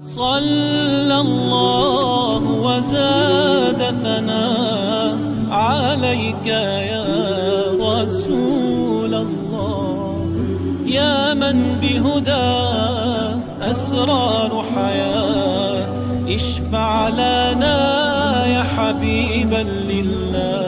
صلى الله وزاد ثناء عليك يا رسول الله يا من بهدى أسرار حياة اشفع لنا يا حبيبا لله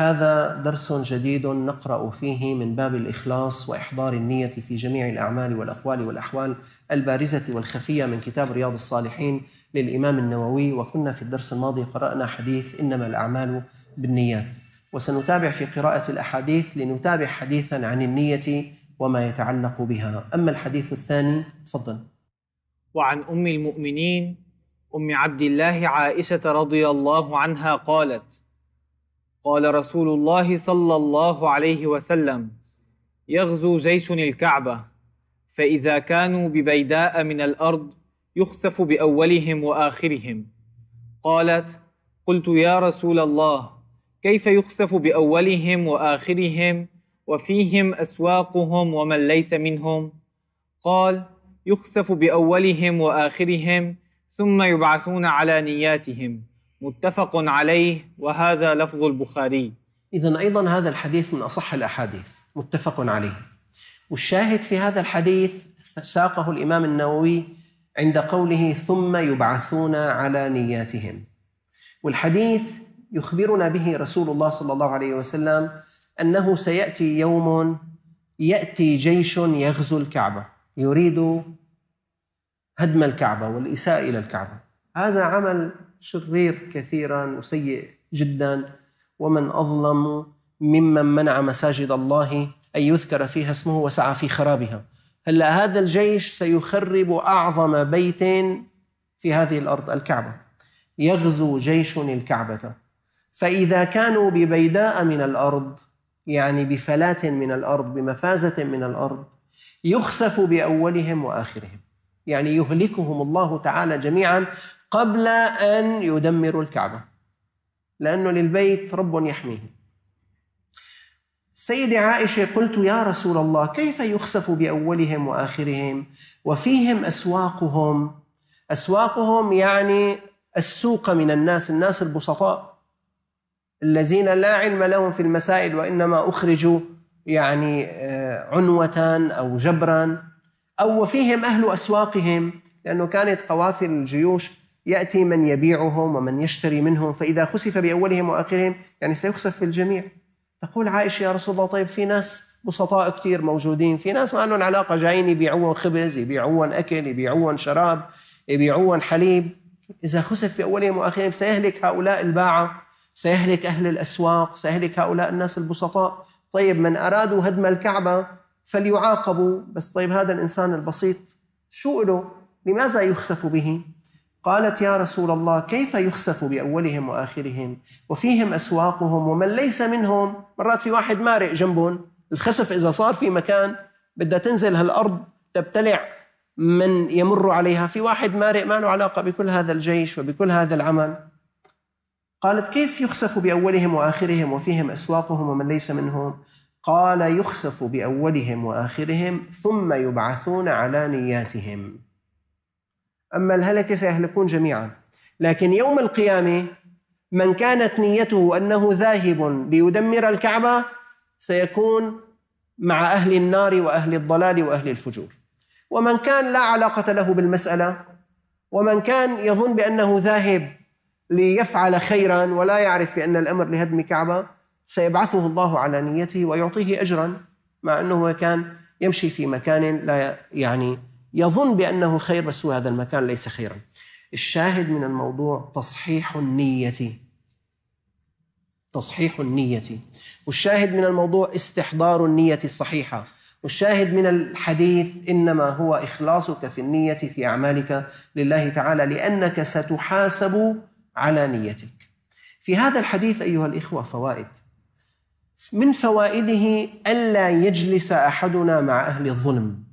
هذا درس جديد نقرا فيه من باب الاخلاص واحضار النيه في جميع الاعمال والاقوال والاحوال البارزه والخفيه من كتاب رياض الصالحين للامام النووي وكنا في الدرس الماضي قرانا حديث انما الاعمال بالنيات وسنتابع في قراءه الاحاديث لنتابع حديثا عن النيه وما يتعلق بها اما الحديث الثاني تفضل وعن ام المؤمنين ام عبد الله عائشه رضي الله عنها قالت قال رسول الله صلى الله عليه وسلم يغزو جيش الكعبه فاذا كانوا ببيداء من الارض يخسف باولهم واخرهم قالت قلت يا رسول الله كيف يخسف باولهم واخرهم وفيهم اسواقهم ومن ليس منهم قال يخسف باولهم واخرهم ثم يبعثون على نياتهم متفق عليه وهذا لفظ البخاري إذا أيضا هذا الحديث من أصح الأحاديث متفق عليه والشاهد في هذا الحديث ساقه الإمام النووي عند قوله ثم يبعثون على نياتهم والحديث يخبرنا به رسول الله صلى الله عليه وسلم أنه سيأتي يوم يأتي جيش يغزو الكعبة يريد هدم الكعبة والإساءة إلى الكعبة هذا عمل شرير كثيرا وسيء جدا ومن اظلم ممن منع مساجد الله ان يذكر فيها اسمه وسعى في خرابها هلا هذا الجيش سيخرب اعظم بيت في هذه الارض الكعبه يغزو جيش الكعبه فاذا كانوا ببيداء من الارض يعني بفلاه من الارض بمفازه من الارض يخسف باولهم واخرهم يعني يهلكهم الله تعالى جميعا قبل أن يدمروا الكعبة لأنه للبيت رب يحميه سيدة عائشة قلت يا رسول الله كيف يخسف بأولهم وآخرهم وفيهم أسواقهم أسواقهم يعني السوق من الناس الناس البسطاء الذين لا علم لهم في المسائل وإنما أخرجوا يعني آه، عنوة أو جبرا أو وفيهم أهل أسواقهم لأنه كانت قوافل الجيوش يأتي من يبيعهم ومن يشتري منهم فإذا خسف بأولهم وآخرهم يعني سيخسف في الجميع تقول عائشة يا رسول الله طيب في ناس بسطاء كثير موجودين في ناس ما لهم علاقة جايين يبيعون خبز يبيعون أكل يبيعون شراب يبيعون حليب إذا خسف في أولهم وآخرهم سيهلك هؤلاء الباعة سيهلك أهل الأسواق سيهلك هؤلاء الناس البسطاء طيب من أرادوا هدم الكعبة فليعاقبوا بس طيب هذا الإنسان البسيط شو له لماذا يخسف به قالت يا رسول الله كيف يخسف باولهم واخرهم وفيهم اسواقهم ومن ليس منهم مرات في واحد مارق جنبهم الخسف اذا صار في مكان بدها تنزل هالارض تبتلع من يمر عليها في واحد مارق ما له علاقه بكل هذا الجيش وبكل هذا العمل قالت كيف يخسف باولهم واخرهم وفيهم اسواقهم ومن ليس منهم قال يخسف باولهم واخرهم ثم يبعثون على نياتهم أما الهلكة سيهلكون جميعا لكن يوم القيامة من كانت نيته أنه ذاهب ليدمر الكعبة سيكون مع أهل النار وأهل الضلال وأهل الفجور ومن كان لا علاقة له بالمسألة ومن كان يظن بأنه ذاهب ليفعل خيرا ولا يعرف بأن الأمر لهدم كعبة سيبعثه الله على نيته ويعطيه أجرا مع أنه كان يمشي في مكان لا يعني يظن بأنه خير بس هو هذا المكان ليس خيرا الشاهد من الموضوع تصحيح النية تصحيح النية والشاهد من الموضوع استحضار النية الصحيحة والشاهد من الحديث إنما هو إخلاصك في النية في أعمالك لله تعالى لأنك ستحاسب على نيتك في هذا الحديث أيها الإخوة فوائد من فوائده ألا يجلس أحدنا مع أهل الظلم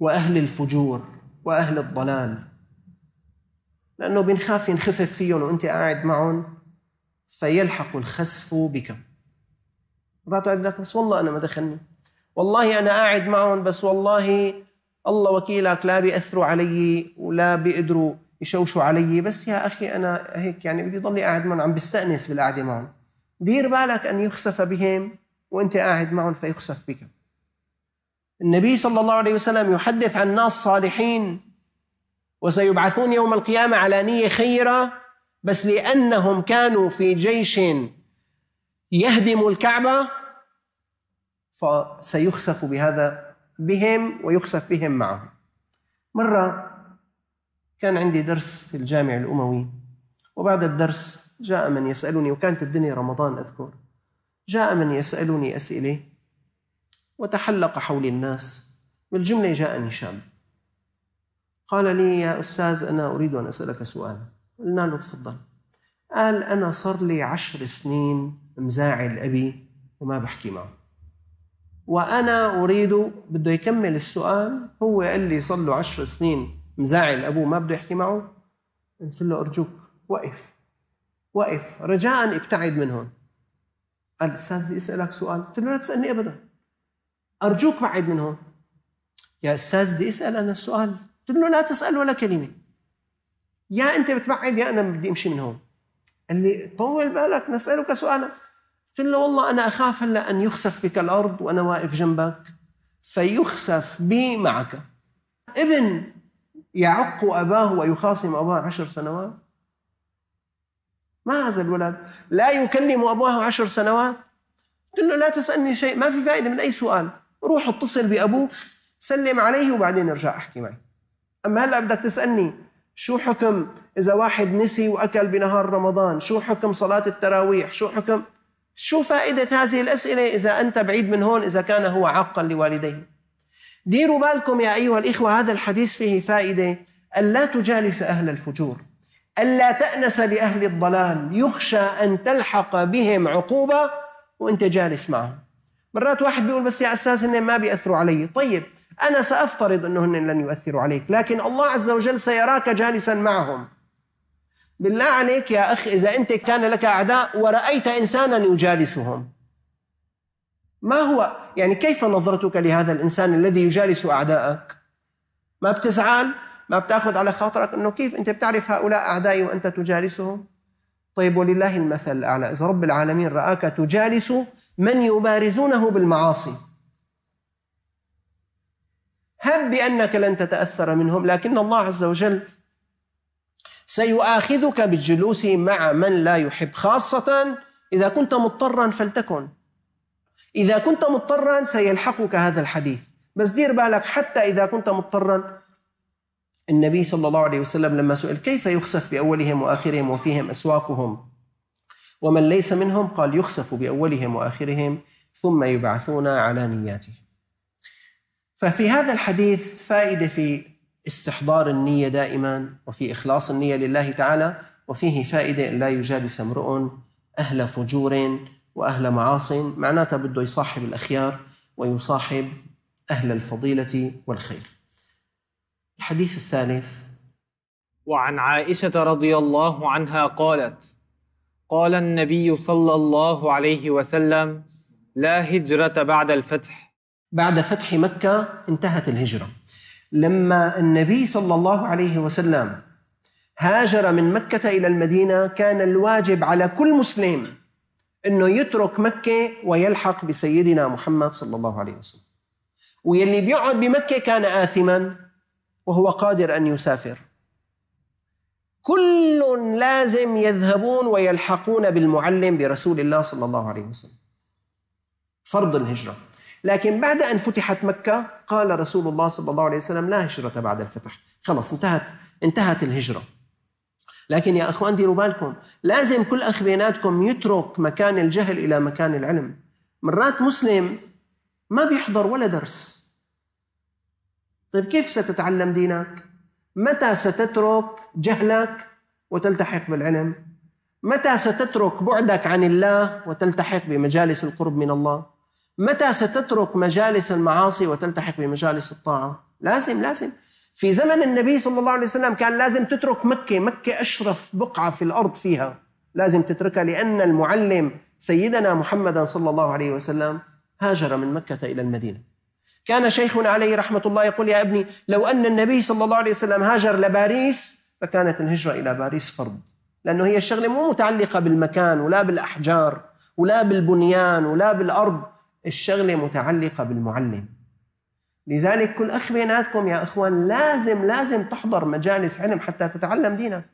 وأهل الفجور وأهل الضلال لأنه بنخاف ينخسف فيهم وأنت قاعد معهم فيلحق الخسف بك مرات قاعد بس والله أنا ما دخلني والله أنا قاعد معهم بس والله الله وكيلك لا بيأثروا علي ولا بيقدروا يشوشوا علي بس يا أخي أنا هيك يعني بدي ضلي قاعد معهم عم بستأنس بالقعدة معهم دير بالك أن يخسف بهم وأنت قاعد معهم فيخسف بك النبي صلى الله عليه وسلم يحدث عن ناس صالحين وسيبعثون يوم القيامة على نية خيرة بس لأنهم كانوا في جيش يهدم الكعبة فسيخسف بهذا بهم ويخسف بهم معهم مرة كان عندي درس في الجامع الأموي وبعد الدرس جاء من يسألني وكانت الدنيا رمضان أذكر جاء من يسألني أسئلة وتحلق حول الناس بالجملة جاءني شاب قال لي يا أستاذ أنا أريد أن أسألك سؤالا قلنا له نعم، تفضل قال أنا صار لي عشر سنين مزاعل أبي وما بحكي معه وأنا أريد بده يكمل السؤال هو قال لي صار له عشر سنين مزاعل أبوه ما بده يحكي معه قلت له أرجوك وقف وقف رجاء ابتعد من هون قال أستاذ يسألك سؤال قلت له لا تسألني أبدا ارجوك بعد من هون يا استاذ بدي اسال انا السؤال قلت له لا تسال ولا كلمه يا انت بتبعد يا انا بدي امشي من هون قال لي طول بالك نسالك سؤالا قلت له والله انا اخاف هلا ان يخسف بك الارض وانا واقف جنبك فيخسف بي معك ابن يعق اباه ويخاصم اباه عشر سنوات ما هذا الولد لا يكلم اباه عشر سنوات قلت له لا تسالني شيء ما في فائده من اي سؤال روح اتصل بأبوك سلم عليه وبعدين ارجع احكي معي أما هلأ بدك تسألني شو حكم إذا واحد نسي وأكل بنهار رمضان شو حكم صلاة التراويح شو حكم شو فائدة هذه الأسئلة إذا أنت بعيد من هون إذا كان هو عاقا لوالديه ديروا بالكم يا أيها الإخوة هذا الحديث فيه فائدة ألا تجالس أهل الفجور ألا تأنس بأهل الضلال يخشى أن تلحق بهم عقوبة وأنت جالس معهم مرات واحد بيقول بس يا أساس إن ما بيأثروا علي طيب أنا سأفترض أنهن لن يؤثروا عليك لكن الله عز وجل سيراك جالسا معهم بالله عليك يا أخ إذا أنت كان لك أعداء ورأيت إنسانا يجالسهم ما هو يعني كيف نظرتك لهذا الإنسان الذي يجالس أعداءك ما بتزعل ما بتاخذ على خاطرك انه كيف انت بتعرف هؤلاء اعدائي وانت تجالسهم طيب ولله المثل الاعلى اذا رب العالمين راك تجالس من يبارزونه بالمعاصي هب بأنك لن تتأثر منهم لكن الله عز وجل سيؤاخذك بالجلوس مع من لا يحب خاصة إذا كنت مضطرا فلتكن إذا كنت مضطرا سيلحقك هذا الحديث بس دير بالك حتى إذا كنت مضطرا النبي صلى الله عليه وسلم لما سئل كيف يخسف بأولهم وآخرهم وفيهم أسواقهم ومن ليس منهم قال يخسف باولهم واخرهم ثم يبعثون على نياتهم. ففي هذا الحديث فائده في استحضار النيه دائما وفي اخلاص النيه لله تعالى وفيه فائده لا يجالس امرؤ اهل فجور واهل معاص معناتها بده يصاحب الاخيار ويصاحب اهل الفضيله والخير. الحديث الثالث وعن عائشه رضي الله عنها قالت قال النبي صلى الله عليه وسلم لا هجرة بعد الفتح بعد فتح مكة انتهت الهجرة لما النبي صلى الله عليه وسلم هاجر من مكة إلى المدينة كان الواجب على كل مسلم أنه يترك مكة ويلحق بسيدنا محمد صلى الله عليه وسلم ويلي بيقعد بمكة كان آثما وهو قادر أن يسافر كل لازم يذهبون ويلحقون بالمعلم برسول الله صلى الله عليه وسلم فرض الهجرة لكن بعد أن فتحت مكة قال رسول الله صلى الله عليه وسلم لا هجرة بعد الفتح خلص انتهت انتهت الهجرة لكن يا أخوان ديروا بالكم لازم كل أخ بيناتكم يترك مكان الجهل إلى مكان العلم مرات مسلم ما بيحضر ولا درس طيب كيف ستتعلم دينك؟ متى ستترك جهلك وتلتحق بالعلم متى ستترك بعدك عن الله وتلتحق بمجالس القرب من الله متى ستترك مجالس المعاصي وتلتحق بمجالس الطاعه لازم لازم في زمن النبي صلى الله عليه وسلم كان لازم تترك مكه مكه اشرف بقعه في الارض فيها لازم تتركها لان المعلم سيدنا محمدا صلى الله عليه وسلم هاجر من مكه الى المدينه كان شيخنا عليه رحمة الله يقول يا ابني لو أن النبي صلى الله عليه وسلم هاجر لباريس لكانت الهجرة إلى باريس فرض لأنه هي الشغلة مو متعلقة بالمكان ولا بالأحجار ولا بالبنيان ولا بالأرض الشغلة متعلقة بالمعلم لذلك كل أخ بيناتكم يا إخوان لازم لازم تحضر مجالس علم حتى تتعلم دينك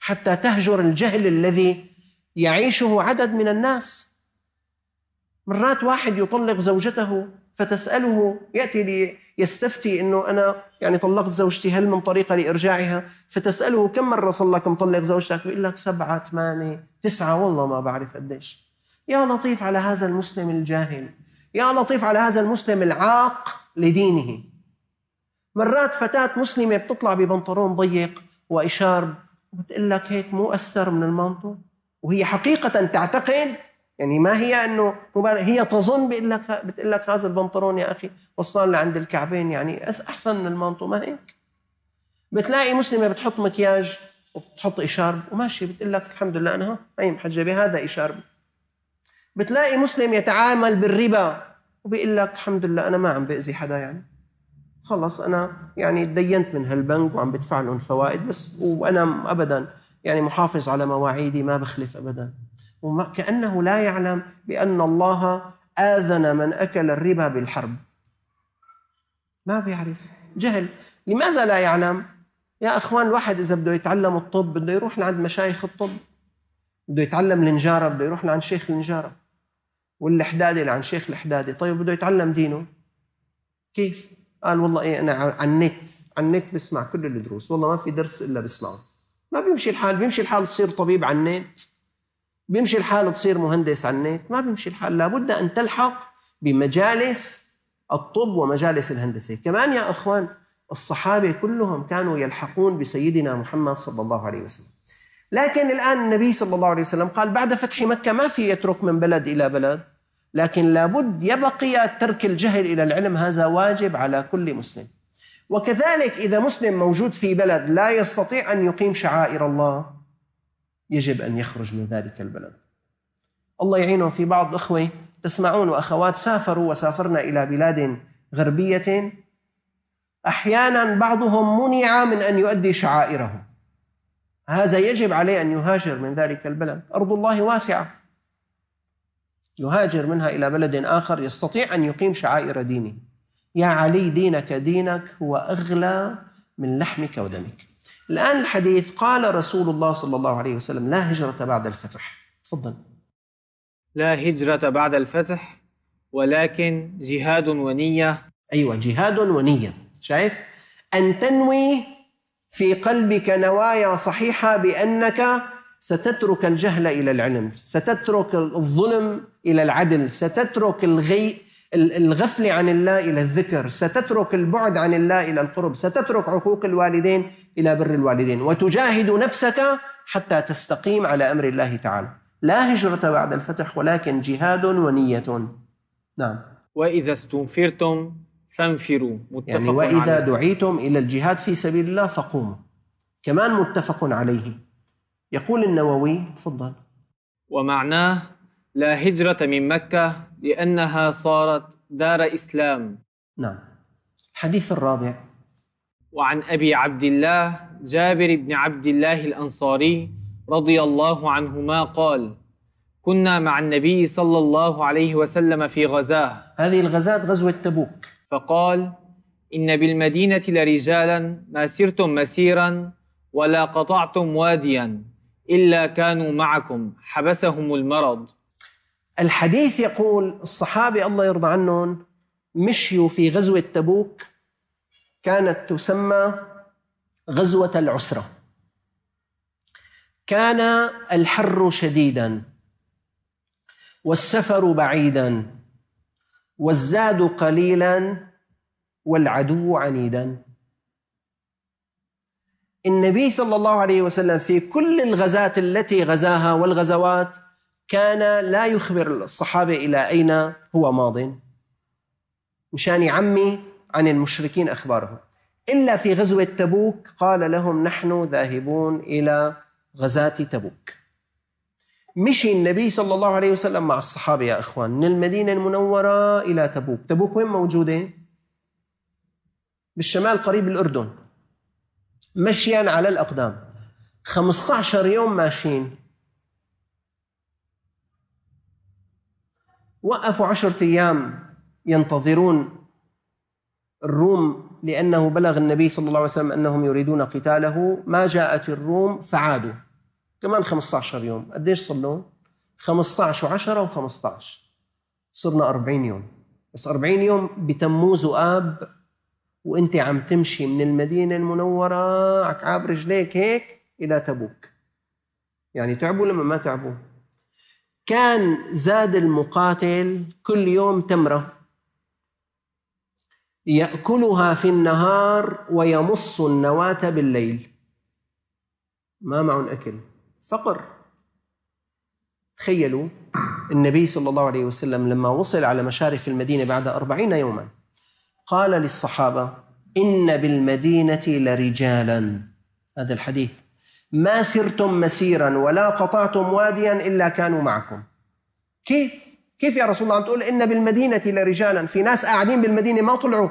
حتى تهجر الجهل الذي يعيشه عدد من الناس مرات واحد يطلق زوجته فتسأله يأتي ليستفتي أنه أنا يعني طلقت زوجتي هل من طريقة لإرجاعها فتسأله كم مرة صار لك مطلق زوجتك بيقول لك سبعة ثمانية تسعة والله ما بعرف قديش يا لطيف على هذا المسلم الجاهل يا لطيف على هذا المسلم العاق لدينه مرات فتاة مسلمة بتطلع ببنطلون ضيق وإشارب وبتقول لك هيك مو أستر من المنطو وهي حقيقة تعتقد يعني ما هي انه هي تظن بيقول لك بتقول لك هذا البنطلون يا اخي وصلنا لعند الكعبين يعني احسن من المانطو ما هيك بتلاقي مسلمه بتحط مكياج وبتحط اشارب وماشي بتقول لك الحمد لله انا ها هي محجبه هذا اشارب بتلاقي مسلم يتعامل بالربا وبيقول لك الحمد لله انا ما عم باذي حدا يعني خلص انا يعني تدينت من هالبنك وعم بدفع لهم فوائد بس وانا ابدا يعني محافظ على مواعيدي ما بخلف ابدا وكأنه لا يعلم بأن الله آذن من أكل الربا بالحرب ما بيعرف جهل لماذا لا يعلم يا أخوان الواحد إذا بده يتعلم الطب بده يروح لعند مشايخ الطب بده يتعلم النجارة بده يروح لعند شيخ النجارة والحدادي لعند شيخ الحدادي طيب بده يتعلم دينه كيف قال والله ايه انا على النت على النت بسمع كل الدروس والله ما في درس الا بسمعه ما بيمشي الحال بيمشي الحال تصير طبيب على النت بيمشي الحال تصير مهندس على النت ما بيمشي الحال لابد أن تلحق بمجالس الطب ومجالس الهندسة كمان يا أخوان الصحابة كلهم كانوا يلحقون بسيدنا محمد صلى الله عليه وسلم لكن الآن النبي صلى الله عليه وسلم قال بعد فتح مكة ما في يترك من بلد إلى بلد لكن لابد يبقي ترك الجهل إلى العلم هذا واجب على كل مسلم وكذلك إذا مسلم موجود في بلد لا يستطيع أن يقيم شعائر الله يجب أن يخرج من ذلك البلد الله يعينه في بعض إخوة تسمعون وأخوات سافروا وسافرنا إلى بلاد غربية أحيانا بعضهم منع من أن يؤدي شعائره هذا يجب عليه أن يهاجر من ذلك البلد أرض الله واسعة يهاجر منها إلى بلد آخر يستطيع أن يقيم شعائر دينه يا علي دينك دينك هو أغلى من لحمك ودمك الآن الحديث قال رسول الله صلى الله عليه وسلم لا هجرة بعد الفتح تفضل لا هجرة بعد الفتح ولكن جهاد ونية أيوة جهاد ونية شايف أن تنوي في قلبك نوايا صحيحة بأنك ستترك الجهل إلى العلم ستترك الظلم إلى العدل ستترك الغي الغفل عن الله إلى الذكر ستترك البعد عن الله إلى القرب ستترك عقوق الوالدين إلى بر الوالدين وتجاهد نفسك حتى تستقيم على أمر الله تعالى لا هجرة بعد الفتح ولكن جهاد ونية نعم وإذا استنفرتم فانفروا متفق يعني وإذا عليه. دعيتم إلى الجهاد في سبيل الله فقوموا كمان متفق عليه يقول النووي تفضل ومعناه لا هجرة من مكة لأنها صارت دار إسلام نعم الحديث الرابع وعن أبي عبد الله جابر بن عبد الله الأنصاري رضي الله عنهما قال كنا مع النبي صلى الله عليه وسلم في غزاه هذه الغزاة غزوة تبوك فقال إن بالمدينة لرجالا ما سرتم مسيرا ولا قطعتم واديا إلا كانوا معكم حبسهم المرض الحديث يقول الصحابة الله يرضى عنهم مشيوا في غزوة تبوك كانت تسمى غزوة العسرة كان الحر شديدا والسفر بعيدا والزاد قليلا والعدو عنيدا النبي صلى الله عليه وسلم في كل الغزات التي غزاها والغزوات كان لا يخبر الصحابة إلى أين هو ماضٍ مشان يعمي عن المشركين أخبارهم إلا في غزوة تبوك قال لهم نحن ذاهبون إلى غزاة تبوك مشي النبي صلى الله عليه وسلم مع الصحابة يا إخوان من المدينة المنورة إلى تبوك تبوك وين موجودة؟ بالشمال قريب الأردن مشيا على الأقدام 15 يوم ماشيين وقفوا عشرة أيام ينتظرون الروم لأنه بلغ النبي صلى الله عليه وسلم أنهم يريدون قتاله ما جاءت الروم فعادوا كمان 15 يوم قديش صلوا 15 و10 و15 صرنا 40 يوم بس 40 يوم بتموز وآب وانت عم تمشي من المدينة المنورة عكعاب رجليك هيك إلى تبوك يعني تعبوا لما ما تعبوا كان زاد المقاتل كل يوم تمره يأكلها في النهار ويمص النواة بالليل ما معهم أكل فقر تخيلوا النبي صلى الله عليه وسلم لما وصل على مشارف المدينة بعد أربعين يوما قال للصحابة إن بالمدينة لرجالا هذا الحديث ما سرتم مسيرا ولا قطعتم واديا إلا كانوا معكم كيف؟ كيف يا رسول الله عم تقول إن بالمدينة لرجالا في ناس قاعدين بالمدينة ما طلعوا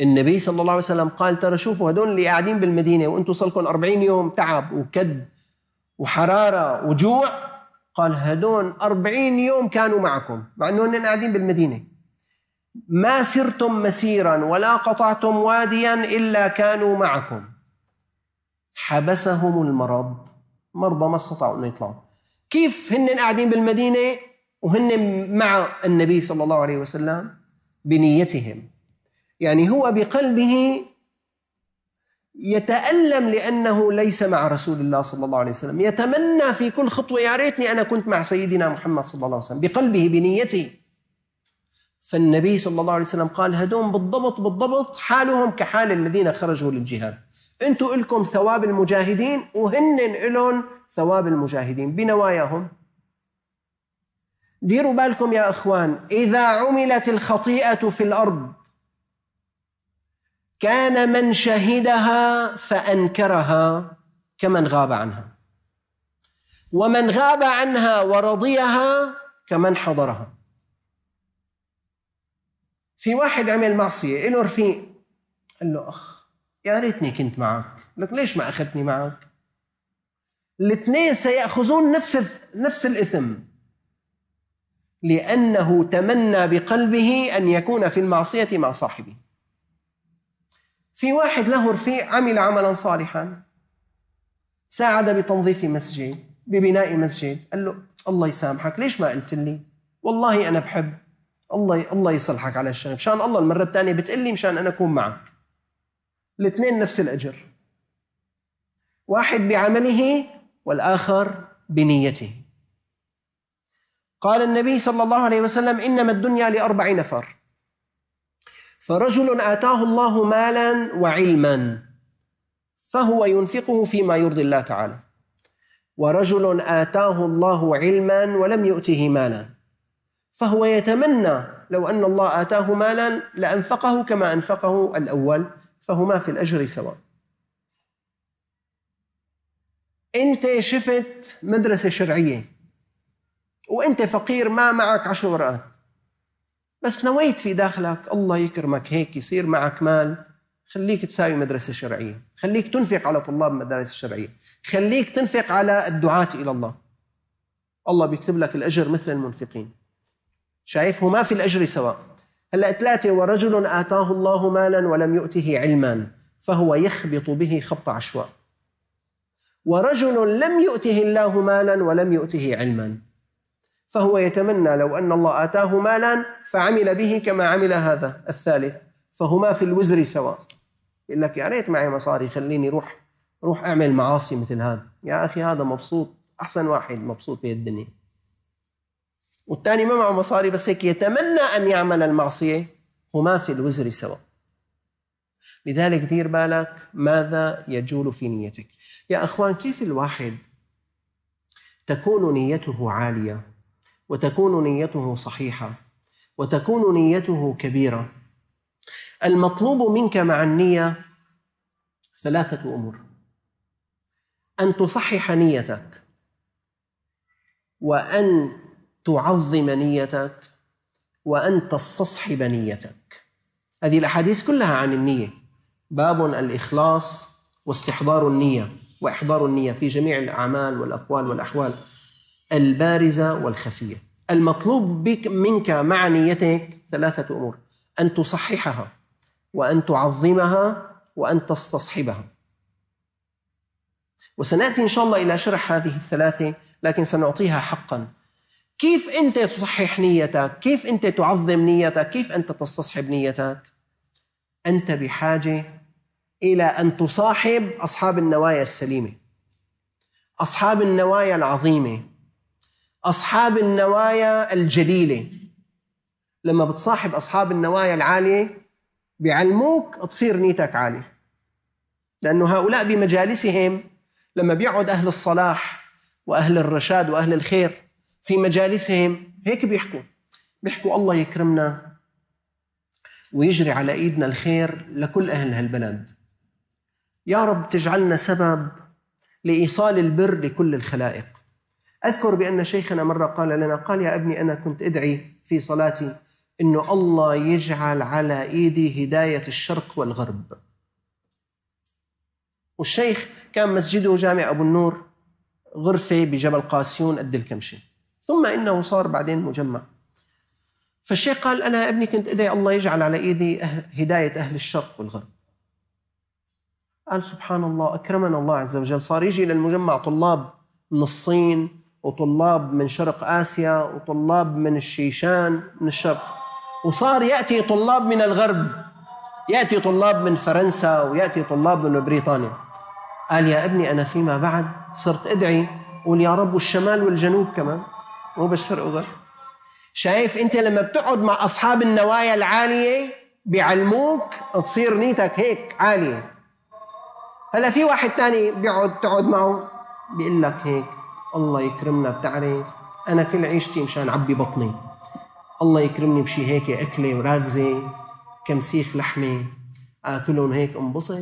النبي صلى الله عليه وسلم قال ترى شوفوا هدول اللي قاعدين بالمدينة وانتم صار لكم 40 يوم تعب وكد وحرارة وجوع قال هدول 40 يوم كانوا معكم مع انه هن قاعدين بالمدينة ما سرتم مسيرا ولا قطعتم واديا إلا كانوا معكم حبسهم المرض مرضى ما استطاعوا أن يطلعوا كيف هن قاعدين بالمدينة وهن مع النبي صلى الله عليه وسلم بنيتهم يعني هو بقلبه يتألم لأنه ليس مع رسول الله صلى الله عليه وسلم يتمنى في كل خطوة يا ريتني أنا كنت مع سيدنا محمد صلى الله عليه وسلم بقلبه بنيته فالنبي صلى الله عليه وسلم قال هدوم بالضبط بالضبط حالهم كحال الذين خرجوا للجهاد أنتم إلكم ثواب المجاهدين وهن لهم ثواب المجاهدين بنواياهم ديروا بالكم يا اخوان اذا عملت الخطيئه في الارض كان من شهدها فانكرها كمن غاب عنها ومن غاب عنها ورضيها كمن حضرها في واحد عمل معصيه له رفيق قال له اخ يا ريتني كنت معك لك ليش ما اخذتني معك الاثنين سيأخذون نفس نفس الإثم لأنه تمنى بقلبه أن يكون في المعصية مع صاحبه في واحد له رفيق عمل عملا صالحا ساعد بتنظيف مسجد ببناء مسجد قال له الله يسامحك ليش ما قلت لي والله أنا بحب الله الله يصلحك على الشغل مشان الله المرة الثانية بتقلي مشان أنا أكون معك الاثنين نفس الأجر واحد بعمله والآخر بنيته قال النبي صلى الله عليه وسلم إنما الدنيا لأربع نفر فرجل آتاه الله مالا وعلما فهو ينفقه فيما يرضي الله تعالى ورجل آتاه الله علما ولم يؤته مالا فهو يتمنى لو أن الله آتاه مالا لأنفقه كما أنفقه الأول فهما في الأجر سواء أنت شفت مدرسة شرعية وانت فقير ما معك عشر ورقات بس نويت في داخلك الله يكرمك هيك يصير معك مال خليك تساوي مدرسة شرعية خليك تنفق على طلاب المدارس الشرعية خليك تنفق على الدعاة إلى الله الله بيكتب لك الأجر مثل المنفقين شايف هو ما في الأجر سواء هلا ثلاثة ورجل آتاه الله مالا ولم يؤته علما فهو يخبط به خبط عشواء ورجل لم يؤته الله مالا ولم يؤته علما فهو يتمنى لو أن الله آتاه مالا فعمل به كما عمل هذا الثالث فهما في الوزر سواء يقول لك يا ريت معي مصاري خليني روح روح أعمل معاصي مثل هذا يا أخي هذا مبسوط أحسن واحد مبسوط في الدنيا والثاني ما معه مصاري بس هيك يتمنى أن يعمل المعصية هما في الوزر سواء لذلك دير بالك ماذا يجول في نيتك يا أخوان كيف الواحد تكون نيته عالية وتكون نيته صحيحه وتكون نيته كبيره المطلوب منك مع النيه ثلاثه امور ان تصحح نيتك وان تعظم نيتك وان تستصحب نيتك هذه الاحاديث كلها عن النيه باب الاخلاص واستحضار النيه واحضار النيه في جميع الاعمال والاقوال والاحوال البارزة والخفية المطلوب بك منك مع نيتك ثلاثة أمور أن تصححها وأن تعظمها وأن تستصحبها وسنأتي إن شاء الله إلى شرح هذه الثلاثة لكن سنعطيها حقا كيف أنت تصحح نيتك كيف أنت تعظم نيتك كيف أنت تستصحب نيتك أنت بحاجة إلى أن تصاحب أصحاب النوايا السليمة أصحاب النوايا العظيمة أصحاب النوايا الجليلة لما بتصاحب أصحاب النوايا العالية بيعلموك تصير نيتك عالية لأنه هؤلاء بمجالسهم لما بيقعد أهل الصلاح وأهل الرشاد وأهل الخير في مجالسهم هيك بيحكوا بيحكوا الله يكرمنا ويجري على إيدنا الخير لكل أهل هالبلد يا رب تجعلنا سبب لإيصال البر لكل الخلائق أذكر بأن شيخنا مرة قال لنا قال يا ابني أنا كنت أدعي في صلاتي أنه الله يجعل على إيدي هداية الشرق والغرب والشيخ كان مسجده جامع أبو النور غرفة بجبل قاسيون قد الكمشة ثم إنه صار بعدين مجمع فالشيخ قال أنا ابني كنت أدعي الله يجعل على إيدي هداية أهل الشرق والغرب قال سبحان الله أكرمنا الله عز وجل صار يجي للمجمع طلاب من الصين وطلاب من شرق آسيا وطلاب من الشيشان من الشرق وصار يأتي طلاب من الغرب يأتي طلاب من فرنسا ويأتي طلاب من بريطانيا قال يا ابني أنا فيما بعد صرت أدعي قول يا رب والشمال والجنوب كمان مو بس شرق وغرب شايف أنت لما بتقعد مع أصحاب النوايا العالية بيعلموك تصير نيتك هيك عالية هلا في واحد تاني بيقعد تقعد معه بيقول لك هيك الله يكرمنا بتعرف انا كل عيشتي مشان عبي بطني الله يكرمني بشي هيك اكله وراكزه كم سيخ لحمه اكلهم هيك انبسط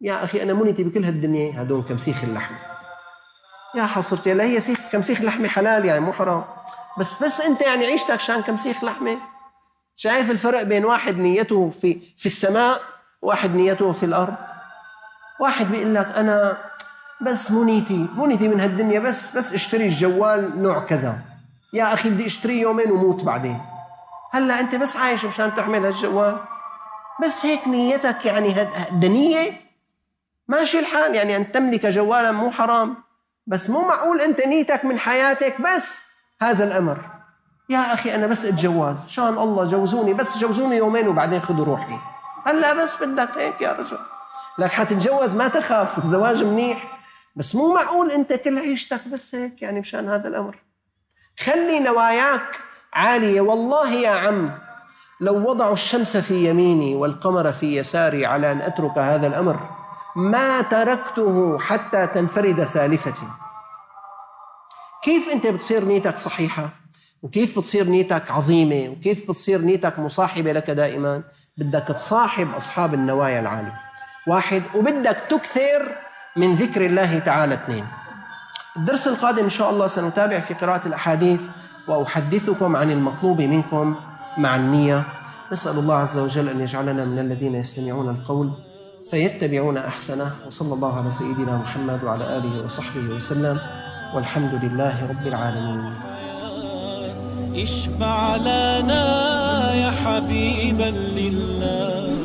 يا اخي انا منيتي بكل هالدنيا هدول كم سيخ اللحمه يا حصرتي لا هي سيخ كم سيخ لحمه حلال يعني مو حرام بس بس انت يعني عيشتك شان كم سيخ لحمه شايف الفرق بين واحد نيته في في السماء واحد نيته في الارض واحد بيقول لك انا بس منيتي منيتي من هالدنيا بس بس اشتري الجوال نوع كذا يا اخي بدي اشتريه يومين وموت بعدين هلا انت بس عايش مشان تحمل هالجوال بس هيك نيتك يعني دنيه ماشي الحال يعني ان تملك جوالا مو حرام بس مو معقول انت نيتك من حياتك بس هذا الامر يا اخي انا بس اتجوز شان الله جوزوني بس جوزوني يومين وبعدين خذوا روحي هلا بس بدك هيك يا رجل لك حتتجوز ما تخاف الزواج منيح بس مو معقول انت كل عيشتك بس هيك يعني مشان هذا الامر خلي نواياك عاليه والله يا عم لو وضعوا الشمس في يميني والقمر في يساري على ان اترك هذا الامر ما تركته حتى تنفرد سالفتي كيف انت بتصير نيتك صحيحه وكيف بتصير نيتك عظيمه وكيف بتصير نيتك مصاحبه لك دائما بدك تصاحب اصحاب النوايا العاليه واحد وبدك تكثر من ذكر الله تعالى اثنين الدرس القادم إن شاء الله سنتابع في قراءة الأحاديث وأحدثكم عن المطلوب منكم مع النية نسأل الله عز وجل أن يجعلنا من الذين يستمعون القول فيتبعون أحسنه وصلى الله على سيدنا محمد وعلى آله وصحبه وسلم والحمد لله رب العالمين اشفع لنا يا حبيبا لله